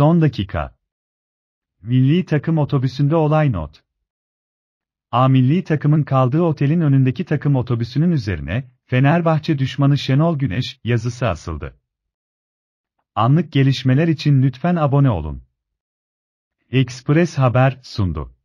Son dakika. Milli takım otobüsünde olay not. A milli takımın kaldığı otelin önündeki takım otobüsünün üzerine Fenerbahçe düşmanı Şenol Güneş yazısı asıldı. Anlık gelişmeler için lütfen abone olun. Express Haber sundu.